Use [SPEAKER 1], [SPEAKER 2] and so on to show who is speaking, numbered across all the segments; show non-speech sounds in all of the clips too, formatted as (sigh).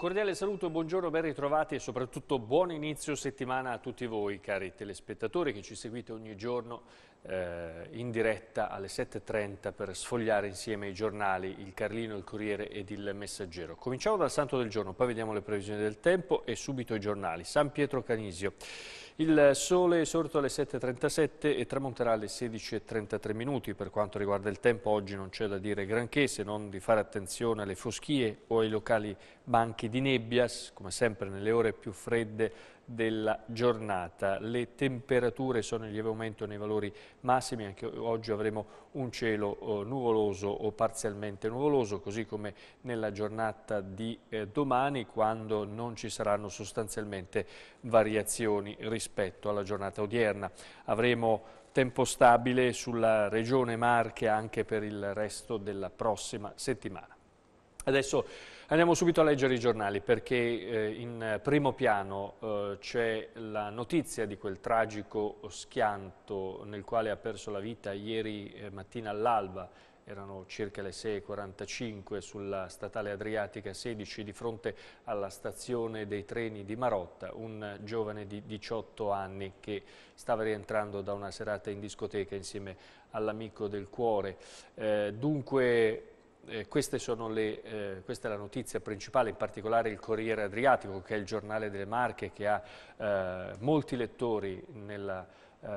[SPEAKER 1] cordiale saluto e buongiorno, ben ritrovati e soprattutto buon inizio settimana a tutti voi, cari telespettatori che ci seguite ogni giorno eh, in diretta alle 7.30 per sfogliare insieme i giornali, il Carlino, il Corriere ed il Messaggero. Cominciamo dal Santo del Giorno, poi vediamo le previsioni del tempo e subito i giornali. San Pietro Canisio. Il sole è sorto alle 7.37 e tramonterà alle 16.33 minuti. Per quanto riguarda il tempo, oggi non c'è da dire granché se non di fare attenzione alle foschie o ai locali banchi di nebbia. Come sempre nelle ore più fredde della giornata. Le temperature sono in lieve aumento nei valori massimi, anche oggi avremo un cielo eh, nuvoloso o parzialmente nuvoloso, così come nella giornata di eh, domani quando non ci saranno sostanzialmente variazioni rispetto alla giornata odierna. Avremo tempo stabile sulla regione Marche anche per il resto della prossima settimana. Adesso Andiamo subito a leggere i giornali perché eh, in primo piano eh, c'è la notizia di quel tragico schianto nel quale ha perso la vita ieri eh, mattina all'alba, erano circa le 6.45 sulla statale Adriatica 16 di fronte alla stazione dei treni di Marotta, un giovane di 18 anni che stava rientrando da una serata in discoteca insieme all'amico del cuore. Eh, dunque eh, le, eh, questa è la notizia principale, in particolare il Corriere Adriatico, che è il giornale delle Marche, che ha eh, molti lettori nella, eh,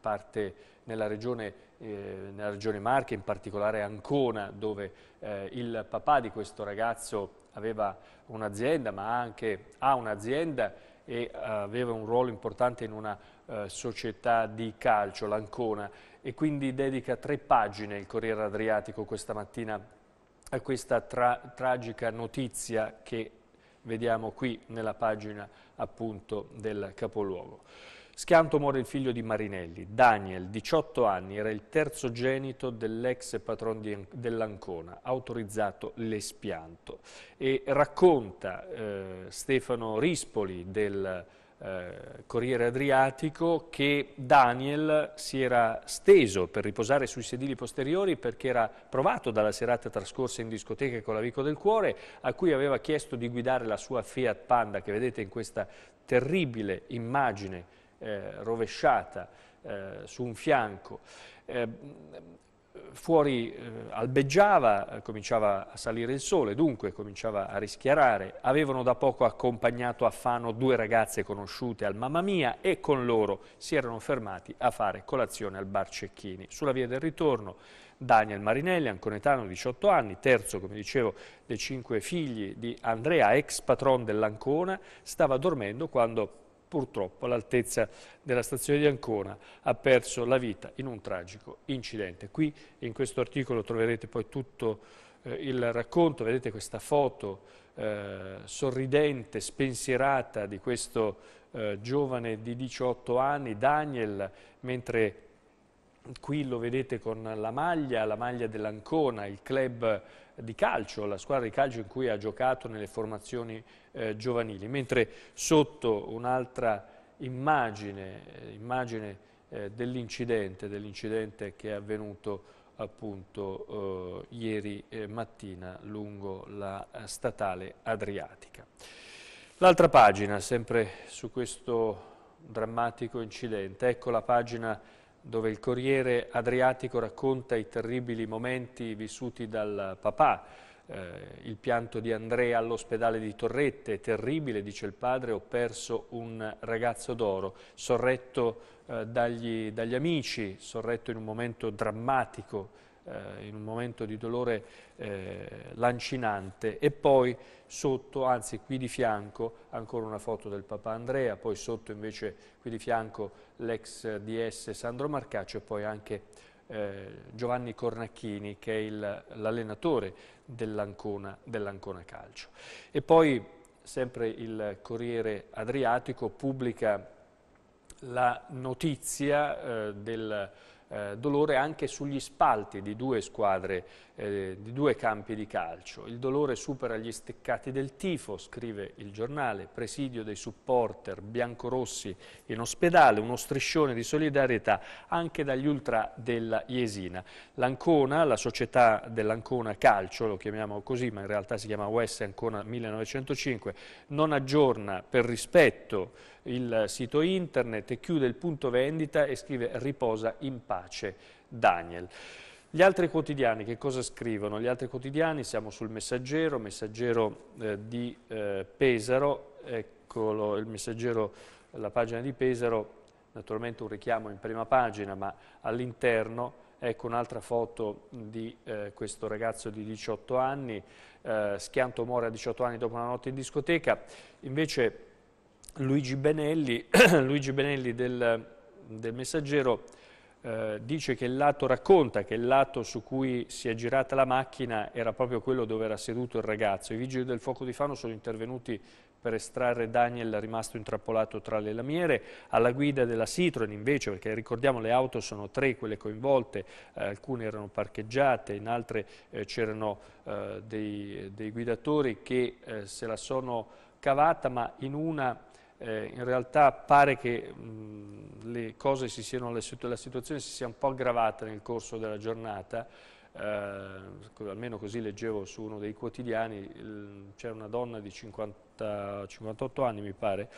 [SPEAKER 1] parte, nella, regione, eh, nella, regione, Marche, in particolare Ancona, dove eh, il papà di questo ragazzo aveva un'azienda, ma anche ha un'azienda e aveva un ruolo importante in una società di calcio, l'Ancona, e quindi dedica tre pagine il Corriere Adriatico questa mattina a questa tra tragica notizia che vediamo qui nella pagina appunto del capoluogo. Schianto muore il figlio di Marinelli, Daniel, 18 anni, era il terzogenito dell'ex patron dell'Ancona, autorizzato l'espianto. E racconta eh, Stefano Rispoli del eh, Corriere Adriatico che Daniel si era steso per riposare sui sedili posteriori perché era provato dalla serata trascorsa in discoteca con l'amico del cuore a cui aveva chiesto di guidare la sua Fiat Panda che vedete in questa terribile immagine eh, rovesciata eh, su un fianco. Eh, fuori eh, albeggiava, eh, cominciava a salire il sole, dunque cominciava a rischiarare. Avevano da poco accompagnato a Fano due ragazze conosciute al Mamma Mia e con loro si erano fermati a fare colazione al bar Cecchini. Sulla via del ritorno Daniel Marinelli, anconetano 18 anni, terzo, come dicevo, dei cinque figli di Andrea, ex patron dell'Ancona, stava dormendo quando purtroppo all'altezza della stazione di Ancona ha perso la vita in un tragico incidente. Qui in questo articolo troverete poi tutto eh, il racconto, vedete questa foto eh, sorridente, spensierata di questo eh, giovane di 18 anni, Daniel, mentre Qui lo vedete con la maglia, la maglia dell'Ancona, il club di calcio, la squadra di calcio in cui ha giocato nelle formazioni eh, giovanili. Mentre sotto un'altra immagine, eh, immagine eh, dell'incidente, dell che è avvenuto appunto eh, ieri eh, mattina lungo la eh, statale Adriatica. L'altra pagina, sempre su questo drammatico incidente, ecco la pagina dove il Corriere Adriatico racconta i terribili momenti vissuti dal papà. Eh, il pianto di Andrea all'ospedale di Torrette terribile, dice il padre, ho perso un ragazzo d'oro, sorretto eh, dagli, dagli amici, sorretto in un momento drammatico eh, in un momento di dolore eh, lancinante e poi sotto, anzi qui di fianco, ancora una foto del papà Andrea, poi sotto invece qui di fianco l'ex DS Sandro Marcaccio e poi anche eh, Giovanni Cornacchini che è l'allenatore dell'Ancona dell Calcio. E poi sempre il Corriere Adriatico pubblica la notizia eh, del eh, dolore anche sugli spalti di due squadre, eh, di due campi di calcio. Il dolore supera gli steccati del tifo, scrive il giornale, presidio dei supporter biancorossi in ospedale, uno striscione di solidarietà anche dagli ultra della Iesina. L'Ancona, la società dell'Ancona Calcio, lo chiamiamo così, ma in realtà si chiama West Ancona 1905, non aggiorna per rispetto il sito internet e chiude il punto vendita e scrive riposa in pace Daniel. Gli altri quotidiani che cosa scrivono? Gli altri quotidiani siamo sul Messaggero, Messaggero eh, di eh, Pesaro, eccolo il Messaggero, la pagina di Pesaro, naturalmente un richiamo in prima pagina, ma all'interno ecco un'altra foto di eh, questo ragazzo di 18 anni, eh, schianto muore a 18 anni dopo una notte in discoteca, invece Luigi Benelli, (clears throat) Luigi Benelli del, del, Messaggero eh, dice che il lato, racconta che il lato su cui si è girata la macchina era proprio quello dove era seduto il ragazzo. I vigili del fuoco di Fano sono intervenuti per estrarre Daniel rimasto intrappolato tra le lamiere, alla guida della Citroen invece, perché ricordiamo le auto sono tre quelle coinvolte, eh, alcune erano parcheggiate, in altre eh, c'erano eh, dei, dei, guidatori che eh, se la sono cavata, ma in una eh, in realtà pare che mh, le cose si siano, la situazione si sia un po' aggravata nel corso della giornata, eh, almeno così leggevo su uno dei quotidiani, c'è una donna di 50, 58 anni mi pare,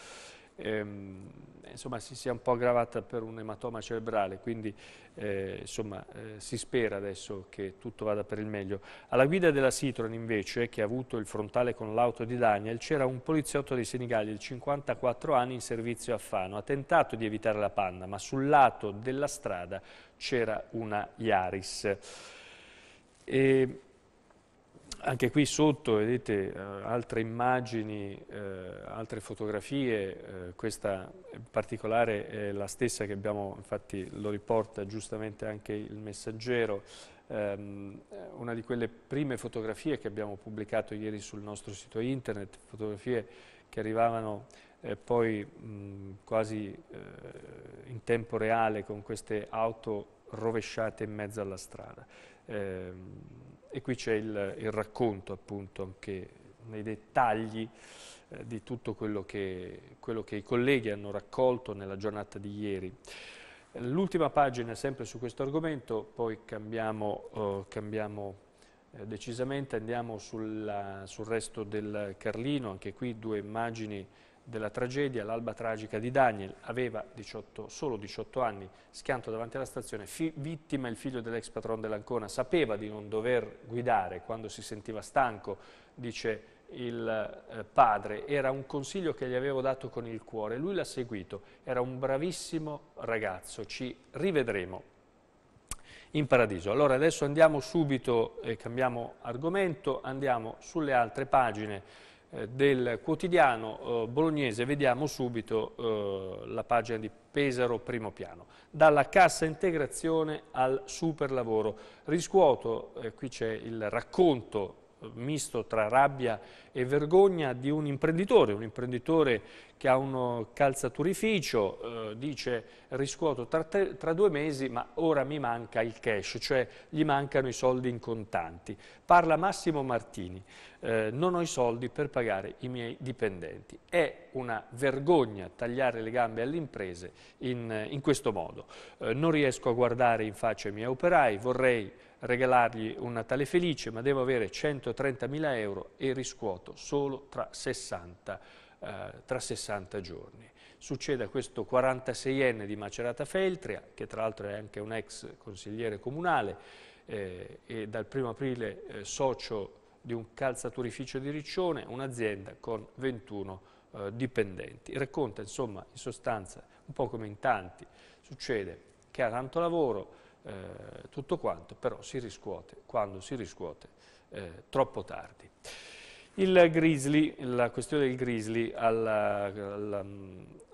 [SPEAKER 1] ehm, insomma, si sia un po' aggravata per un ematoma cerebrale, quindi eh, insomma, eh, si spera adesso che tutto vada per il meglio. Alla guida della Citroen invece, che ha avuto il frontale con l'auto di Daniel, c'era un poliziotto dei Senigallia di 54 anni in servizio a Fano. Ha tentato di evitare la panna, ma sul lato della strada c'era una Iaris. E anche qui sotto vedete eh, altre immagini, eh, altre fotografie, eh, questa particolare è la stessa che abbiamo, infatti lo riporta giustamente anche il messaggero, ehm, una di quelle prime fotografie che abbiamo pubblicato ieri sul nostro sito internet, fotografie che arrivavano eh, poi mh, quasi eh, in tempo reale con queste auto rovesciate in mezzo alla strada. Eh, e qui c'è il, il, racconto appunto anche nei dettagli eh, di tutto quello che, quello che i colleghi hanno raccolto nella giornata di ieri. L'ultima pagina sempre su questo argomento, poi cambiamo, eh, cambiamo eh, decisamente, andiamo sulla, sul resto del Carlino, anche qui due immagini della tragedia, l'alba tragica di Daniel, aveva 18, solo 18 anni, schianto davanti alla stazione, Fi vittima il figlio dell'ex patron dell'Ancona, sapeva di non dover guidare quando si sentiva stanco, dice il eh, padre, era un consiglio che gli avevo dato con il cuore, lui l'ha seguito, era un bravissimo ragazzo, ci rivedremo in paradiso. Allora adesso andiamo subito, eh, cambiamo argomento, andiamo sulle altre pagine eh, del quotidiano eh, bolognese vediamo subito eh, la pagina di Pesaro primo piano. Dalla cassa integrazione al super lavoro. Riscuoto, qui c'è il racconto misto tra rabbia e vergogna di un imprenditore, un imprenditore che ha un calzaturificio, eh, dice riscuoto tra, tre, tra, due mesi ma ora mi manca il cash, cioè gli mancano i soldi in contanti. Parla Massimo Martini, eh, non ho i soldi per pagare i miei dipendenti. È una vergogna tagliare le gambe alle imprese in, eh, in questo modo. Eh, non riesco a guardare in faccia i miei operai, vorrei regalargli un Natale felice ma devo avere 130.000 euro e riscuoto solo tra 60 euro eh, tra 60 giorni. Succede a questo 46enne di Macerata Feltria, che tra l'altro è anche un ex consigliere comunale eh, e dal 1 aprile eh, socio di un calzaturificio di Riccione, un'azienda con 21 eh, dipendenti. Racconta insomma in sostanza, un po' come in tanti, succede che ha tanto lavoro, eh, tutto quanto, però si riscuote quando si riscuote troppo tardi. Il grizzly, la questione del grizzly alla, alla,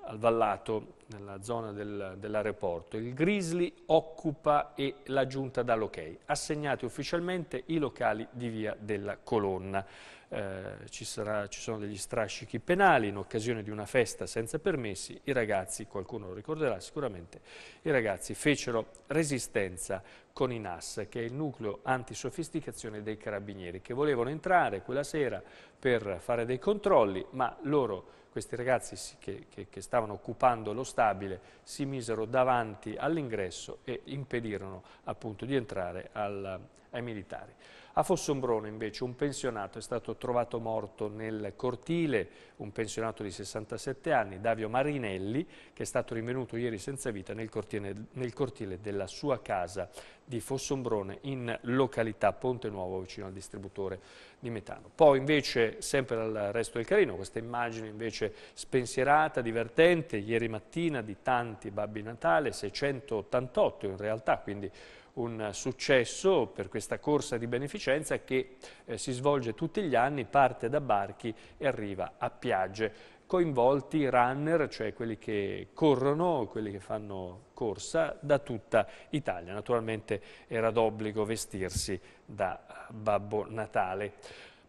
[SPEAKER 1] al vallato, nella zona del, dell'aeroporto. Il Grizzly occupa e la giunta da Lochei, assegnati ufficialmente i locali di via della colonna. Eh, ci, sarà, ci, sono degli strascichi penali in occasione di una festa senza permessi, i ragazzi, qualcuno lo ricorderà sicuramente, i ragazzi fecero resistenza con i NAS, che è il nucleo antisofisticazione dei carabinieri, che volevano entrare quella sera per fare dei controlli, ma loro questi ragazzi che, che, che, stavano occupando lo stabile si misero davanti all'ingresso e impedirono appunto di entrare al, ai militari. A Fossombrone invece un pensionato è stato trovato morto nel cortile, un pensionato di 67 anni, Davio Marinelli, che è stato rinvenuto ieri senza vita nel cortile, nel cortile della sua casa di Fossombrone in località Ponte Nuovo vicino al distributore di metano. Poi invece sempre dal resto del Carino questa immagine invece spensierata, divertente, ieri mattina di tanti Babbi Natale, 688 in realtà, quindi un successo per questa questa corsa di beneficenza che eh, si svolge tutti gli anni, parte da barchi e arriva a piagge coinvolti i runner, cioè quelli che corrono, quelli che fanno corsa da tutta Italia. Naturalmente era d'obbligo vestirsi da Babbo Natale.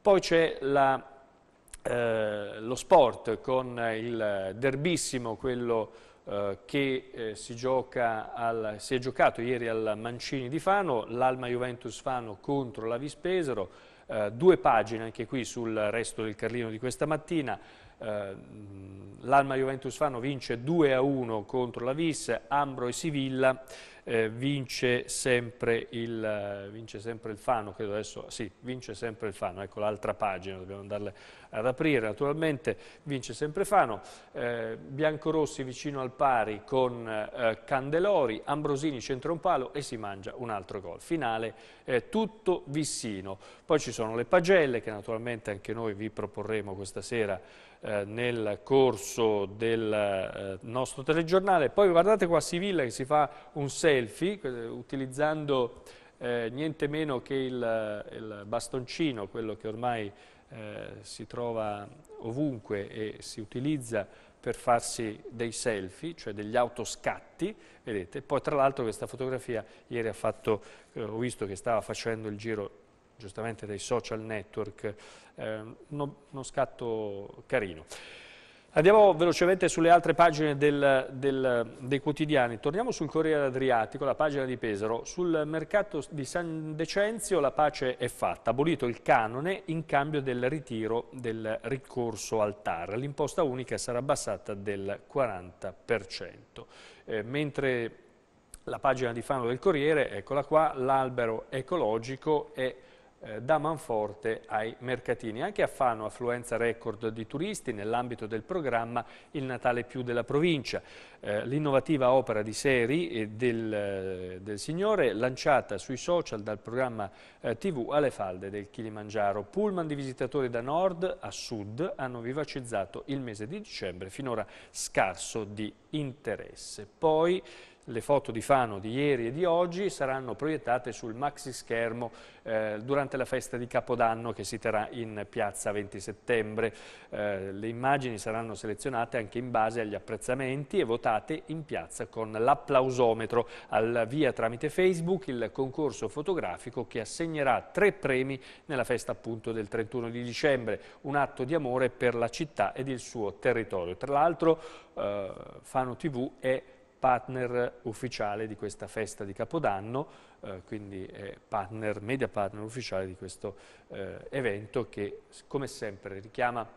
[SPEAKER 1] Poi c'è eh, lo sport con il derbissimo, quello eh, che eh, si, al, si, è giocato ieri al Mancini di Fano, l'Alma Juventus Fano contro la Vispesero, eh, due pagine anche qui sul resto del Carlino di questa mattina, eh, l'Alma Juventus Fano vince 2 a 1 contro la Vis, Ambro e Sivilla eh, vince, sempre il, vince, sempre il, Fano, credo adesso, sì, vince sempre il Fano, ecco l'altra pagina, dobbiamo andarle ad aprire naturalmente, vince sempre Fano, eh, Biancorossi vicino al pari con eh, Candelori, Ambrosini centra un palo e si mangia un altro gol, finale eh, tutto Vissino, poi ci sono le pagelle che naturalmente anche noi vi proporremo questa sera eh, nel corso del eh, nostro telegiornale, poi guardate qua Sivilla che si fa un 6 selfie eh, utilizzando eh, niente meno che il, eh, il, bastoncino, quello che ormai eh, si trova ovunque e si utilizza per farsi dei selfie, cioè degli autoscatti, vedete. Poi tra l'altro questa fotografia ieri ha fatto, eh, ho visto che stava facendo il giro giustamente dei social network, uno, eh, uno scatto carino. Andiamo velocemente sulle altre pagine del, del, dei quotidiani. Torniamo sul Corriere Adriatico, la pagina di Pesaro. Sul mercato di San Decenzio la pace è fatta. Abolito il canone in cambio del ritiro del ricorso al TAR. L'imposta unica sarà abbassata del 40%. Eh, mentre la pagina di Fano del Corriere, eccola qua, l'albero ecologico è eh, da Manforte ai mercatini. Anche a Fano affluenza record di turisti nell'ambito del programma Il Natale più della provincia. Eh, L'innovativa opera di seri del, eh, del, signore lanciata sui social dal programma eh, TV alle falde del Kilimangiaro. Pullman di visitatori da nord a sud hanno vivacizzato il mese di dicembre finora scarso di interesse. Poi le foto di Fano di ieri e di oggi saranno proiettate sul maxi schermo eh, durante la festa di Capodanno che si terrà in piazza 20 settembre. Eh, le immagini saranno selezionate anche in base agli apprezzamenti e votate in piazza con l'applausometro. Al via tramite Facebook il concorso fotografico che assegnerà tre premi nella festa appunto del 31 di dicembre, un atto di amore per la città ed il suo territorio. Tra l'altro eh, Fano TV è partner ufficiale di questa festa di Capodanno, eh, quindi partner, media partner ufficiale di questo eh, evento che come sempre richiama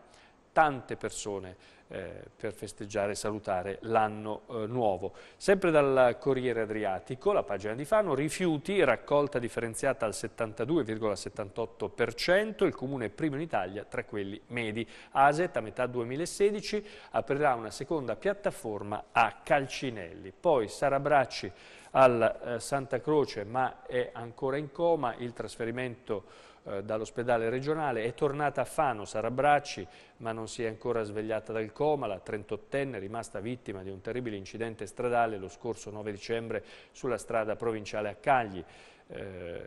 [SPEAKER 1] tante persone eh, per festeggiare e salutare l'anno eh, nuovo. Sempre dal Corriere Adriatico, la pagina di Fano, rifiuti, raccolta differenziata al 72,78%, il comune primo in Italia tra quelli medi. ASET a metà 2016 aprirà una seconda piattaforma a Calcinelli. Poi Sara Bracci al eh, Santa Croce ma è ancora in coma, il trasferimento eh, dall'ospedale regionale, è tornata a Fano, Sara Bracci, ma non si è ancora svegliata dal coma, la 38enne è rimasta vittima di un terribile incidente stradale lo scorso 9 dicembre sulla strada provinciale a Cagli. Eh,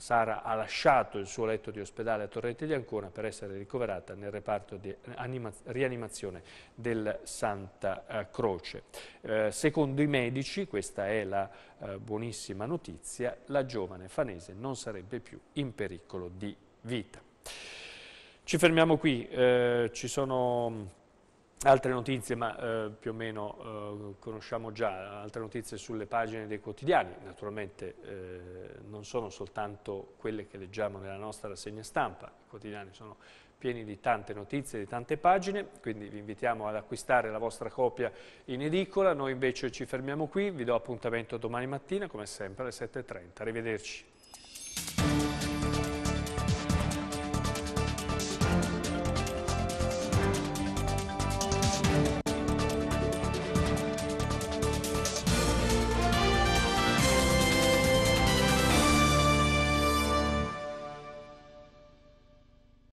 [SPEAKER 1] Sara ha lasciato il suo letto di ospedale a Torrette di Ancona per essere ricoverata nel reparto di rianimazione del Santa eh, Croce. Eh, secondo i medici, questa è la eh, buonissima notizia, la giovane fanese non sarebbe più in pericolo di vita. Ci fermiamo qui, eh, ci sono Altre notizie, ma eh, più o meno eh, conosciamo già, altre notizie sulle pagine dei quotidiani, naturalmente eh, non sono soltanto quelle che leggiamo nella nostra rassegna stampa, i quotidiani sono pieni di tante notizie, di tante pagine, quindi vi invitiamo ad acquistare la vostra copia in edicola, noi invece ci fermiamo qui, vi do appuntamento domani mattina come sempre alle 7.30, arrivederci.